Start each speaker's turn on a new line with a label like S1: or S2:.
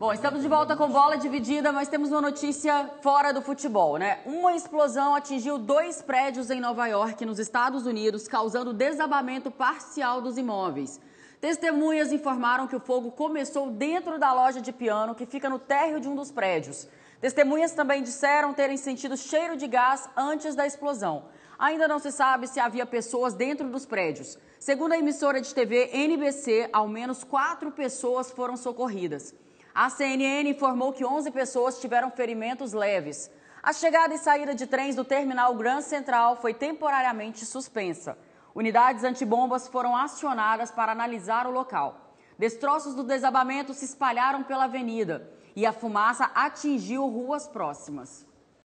S1: Bom, estamos de volta com bola dividida, mas temos uma notícia fora do futebol, né? Uma explosão atingiu dois prédios em Nova York, nos Estados Unidos, causando desabamento parcial dos imóveis. Testemunhas informaram que o fogo começou dentro da loja de piano, que fica no térreo de um dos prédios. Testemunhas também disseram terem sentido cheiro de gás antes da explosão. Ainda não se sabe se havia pessoas dentro dos prédios. Segundo a emissora de TV NBC, ao menos quatro pessoas foram socorridas. A CNN informou que 11 pessoas tiveram ferimentos leves. A chegada e saída de trens do terminal Grand Central foi temporariamente suspensa. Unidades antibombas foram acionadas para analisar o local. Destroços do desabamento se espalharam pela avenida e a fumaça atingiu ruas próximas.